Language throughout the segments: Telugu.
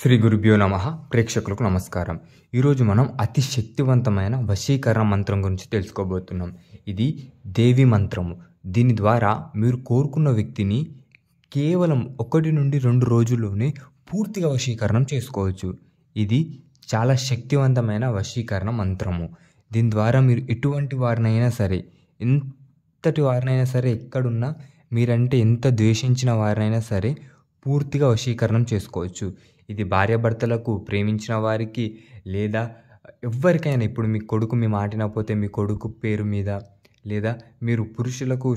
శ్రీ గురుభ్యో నమ ప్రేక్షకులకు నమస్కారం ఈరోజు మనం అతి శక్తివంతమైన వశీకరణ మంత్రం గురించి తెలుసుకోబోతున్నాం ఇది దేవి మంత్రము దీని ద్వారా మీరు కోరుకున్న వ్యక్తిని కేవలం ఒకటి నుండి రెండు రోజుల్లోనే పూర్తిగా వశీకరణం చేసుకోవచ్చు ఇది చాలా శక్తివంతమైన వశీకరణ మంత్రము దీని ద్వారా మీరు ఎటువంటి వారినైనా సరే ఎంతటి వారినైనా సరే ఎక్కడున్నా మీరంటే ఎంత ద్వేషించిన వారినైనా సరే పూర్తిగా వశీకరణం చేసుకోవచ్చు ఇది భార్యాభర్తలకు ప్రేమించిన వారికి లేదా ఎవ్వరికైనా ఇప్పుడు మీ కొడుకు మీ మాటినపోతే మీ కొడుకు పేరు మీద లేదా మీరు పురుషులకు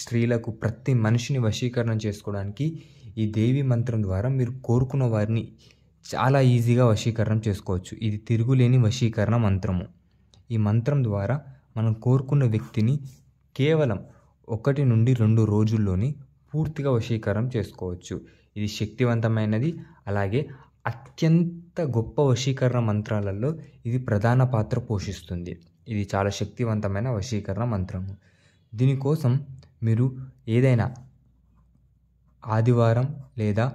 స్త్రీలకు ప్రతి మనిషిని వశీకరణం చేసుకోవడానికి ఈ దేవి మంత్రం ద్వారా మీరు కోరుకున్న వారిని చాలా ఈజీగా వశీకరణం చేసుకోవచ్చు ఇది తిరుగులేని వశీకరణ మంత్రము ఈ మంత్రం ద్వారా మనం కోరుకున్న వ్యక్తిని కేవలం ఒకటి నుండి రెండు రోజుల్లోనే పూర్తిగా వశీకరణ చేసుకోవచ్చు ఇది శక్తివంతమైనది అలాగే అత్యంత గొప్ప వశీకరణ మంత్రాలలో ఇది ప్రధాన పాత్ర పోషిస్తుంది ఇది చాలా శక్తివంతమైన వశీకరణ మంత్రము దీనికోసం మీరు ఏదైనా ఆదివారం లేదా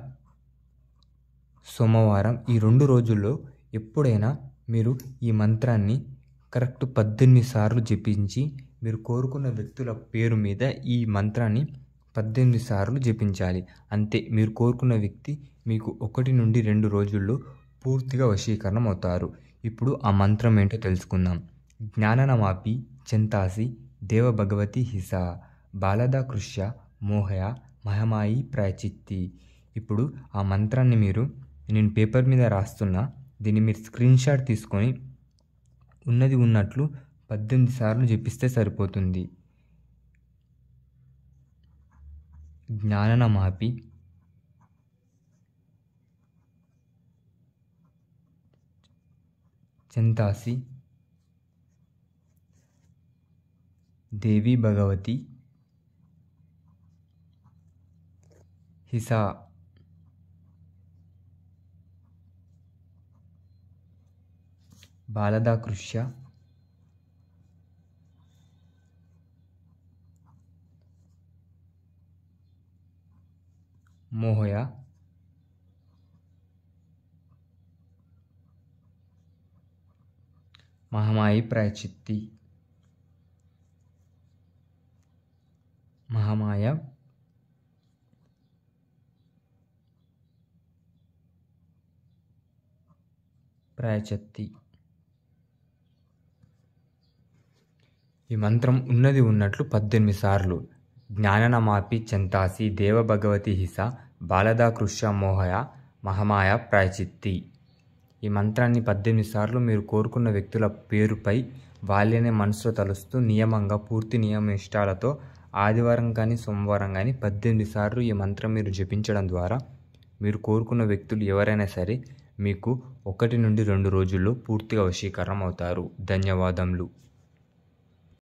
సోమవారం ఈ రెండు రోజుల్లో ఎప్పుడైనా మీరు ఈ మంత్రాన్ని కరెక్ట్ పద్దెనిమిది సార్లు జపించి మీరు కోరుకున్న వ్యక్తుల పేరు మీద ఈ మంత్రాన్ని పద్దెనిమిది సార్లు జపించాలి అంతే మీరు కోరుకున్న వ్యక్తి మీకు ఒకటి నుండి రెండు రోజుల్లో పూర్తిగా వశీకరణం అవుతారు ఇప్పుడు ఆ మంత్రం ఏంటో తెలుసుకుందాం జ్ఞాననమాపి చింతాసి దేవ భగవతి హిస బాలద కృష్య మోహయ మహమాయి ప్రాచిత్తి ఇప్పుడు ఆ మంత్రాన్ని మీరు నేను పేపర్ మీద రాస్తున్నా దీన్ని మీరు స్క్రీన్ షాట్ తీసుకొని ఉన్నది ఉన్నట్లు పద్దెనిమిది సార్లు జపిస్తే సరిపోతుంది ज्ञाननमपि चिंतासी देवी भगवती हिसा बालदा कृष्या మోహయ మహమాయి ప్రాచిత్తి మహమాయ ప్రాయచత్తి ఈ మంత్రం ఉన్నది ఉన్నట్లు పద్దెనిమిది సార్లు జ్ఞాననమాపి చంతాసి దేవభగవతి హిస బాలదా ಕೃಷ್ಯ మోహయ మహమాయ ప్రాయచిత్తి ఈ మంత్రాన్ని పద్దెనిమిది సార్లు మీరు కోరుకున్న వ్యక్తుల పేరుపై వాళ్ళనే మనసులో తలుస్తూ నియమంగా పూర్తి నియమ ఇష్టాలతో ఆదివారం కానీ సోమవారం కానీ పద్దెనిమిది సార్లు ఈ మంత్రం మీరు జపించడం ద్వారా మీరు కోరుకున్న వ్యక్తులు ఎవరైనా సరే మీకు ఒకటి నుండి రెండు రోజుల్లో పూర్తిగా వశీకరణం అవుతారు ధన్యవాదములు